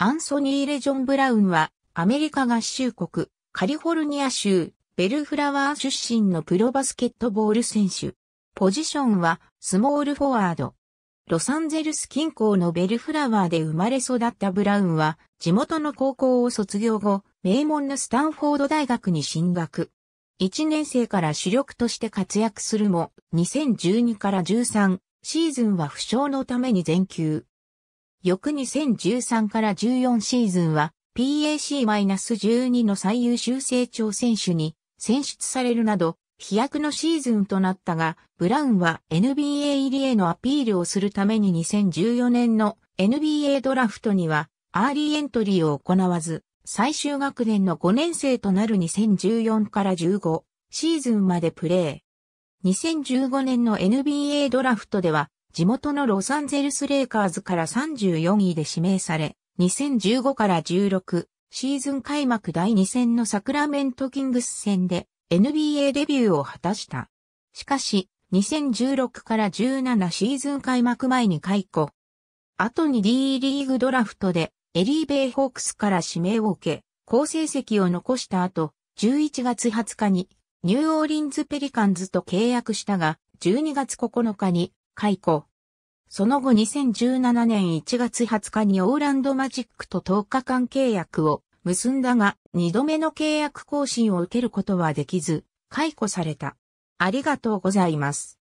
アンソニー・レジョン・ブラウンは、アメリカ合衆国、カリフォルニア州、ベルフラワー出身のプロバスケットボール選手。ポジションは、スモールフォワード。ロサンゼルス近郊のベルフラワーで生まれ育ったブラウンは、地元の高校を卒業後、名門のスタンフォード大学に進学。1年生から主力として活躍するも、2012から13シーズンは負傷のために全休。翌2013から14シーズンは PAC-12 の最優秀成長選手に選出されるなど飛躍のシーズンとなったが、ブラウンは NBA 入りへのアピールをするために2014年の NBA ドラフトにはアーリーエントリーを行わず、最終学年の5年生となる2014から15シーズンまでプレー。2015年の NBA ドラフトでは地元のロサンゼルスレイカーズから34位で指名され、2015から16シーズン開幕第2戦のサクラメントキングス戦で NBA デビューを果たした。しかし、2016から17シーズン開幕前に解雇。後に D リーグドラフトでエリーベイホークスから指名を受け、好成績を残した後、11月20日にニューオーリンズペリカンズと契約したが、12月9日に解雇。その後2017年1月20日にオーランドマジックと10日間契約を結んだが、2度目の契約更新を受けることはできず、解雇された。ありがとうございます。